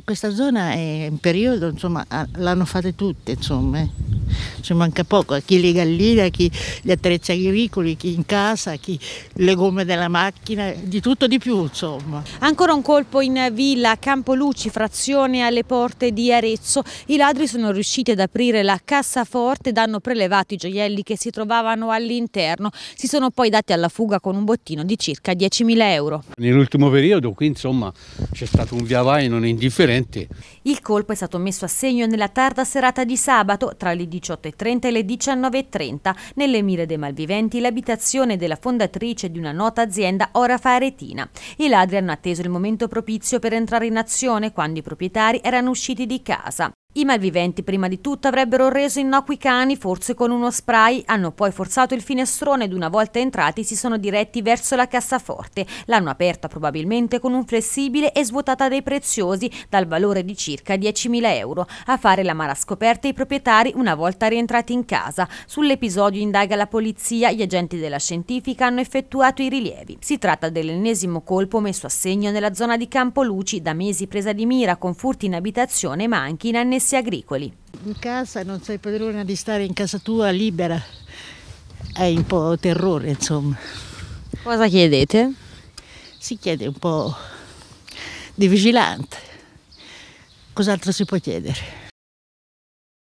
in questa zona è un periodo, insomma, l'hanno fatta tutte, insomma. Eh ci manca poco, a chi le galline, a chi gli attrezzi agricoli, chi in casa, a chi le gomme della macchina, di tutto di più insomma. Ancora un colpo in villa, Campolucci, frazione alle porte di Arezzo. I ladri sono riusciti ad aprire la cassaforte ed hanno prelevato i gioielli che si trovavano all'interno. Si sono poi dati alla fuga con un bottino di circa 10.000 euro. Nell'ultimo periodo qui insomma c'è stato un via vai non indifferente. Il colpo è stato messo a segno nella tarda serata di sabato tra le 18 23.30 e le 19.30. Nelle mire dei malviventi l'abitazione della fondatrice di una nota azienda Orafa Aretina. I ladri hanno atteso il momento propizio per entrare in azione quando i proprietari erano usciti di casa. I malviventi prima di tutto avrebbero reso innocui i cani, forse con uno spray, hanno poi forzato il finestrone ed una volta entrati si sono diretti verso la cassaforte. L'hanno aperta probabilmente con un flessibile e svuotata dei preziosi, dal valore di circa 10.000 euro. A fare la mala scoperta i proprietari una volta rientrati in casa. Sull'episodio indaga la polizia, gli agenti della scientifica hanno effettuato i rilievi. Si tratta dell'ennesimo colpo messo a segno nella zona di Campoluci, da mesi presa di mira con furti in abitazione ma anche in annessione commessi agricoli. In casa non sei padrona di stare in casa tua libera, è un po' terrore insomma. Cosa chiedete? Si chiede un po' di vigilante, cos'altro si può chiedere?